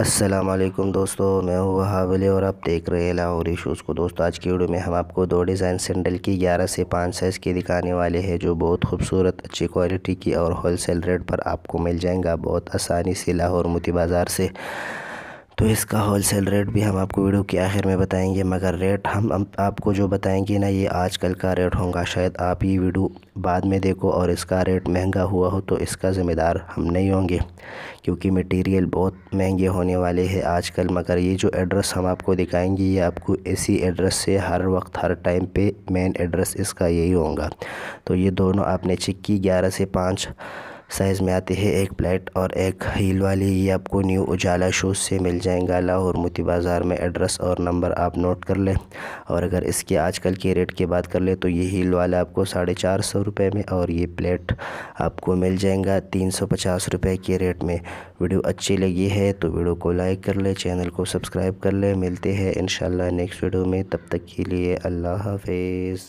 असलम दोस्तों मैं हूँ हावले और आप देख रहे हैं लाहौरी शूज़ को दोस्तों आज की वीडियो में हम आपको दो डिज़ाइन सैंडल की 11 से 5 साइज़ के दिखाने वाले हैं जो बहुत खूबसूरत अच्छी क्वालिटी की और होलसेल रेट पर आपको मिल जाएगा बहुत आसानी से लाहौर मोती बाज़ार से तो इसका होलसेल रेट भी हम आपको वीडियो के आखिर में बताएंगे मगर रेट हम, आपको जो बताएंगे ना ये आजकल का रेट होगा शायद आप ये वीडियो बाद में देखो और इसका रेट महंगा हुआ हो तो इसका ज़िम्मेदार हम नहीं होंगे क्योंकि मटेरियल बहुत महंगे होने वाले हैं आजकल मगर ये जो एड्रेस हम आपको दिखाएंगे ये आपको इसी एड्रेस से हर वक्त हर टाइम पे मेन एड्रेस इसका यही होगा तो ये दोनों आपने चिक्की ग्यारह से पाँच साइज़ में आते हैं एक प्लेट और एक हील वाली ये आपको न्यू उजाला शूज़ से मिल जाएगा लाहौर मोती बाज़ार में एड्रेस और नंबर आप नोट कर लें और अगर इसके आजकल के रेट की बात कर लें तो ये हील वाला आपको साढ़े चार सौ रुपये में और ये प्लेट आपको मिल जाएगा तीन सौ पचास रुपये के रेट में वीडियो अच्छी लगी है तो वीडियो को लाइक कर लें चैनल को सब्सक्राइब कर लें मिलते हैं इन नेक्स्ट वीडियो में तब तक के लिए अल्लाह हाफिज़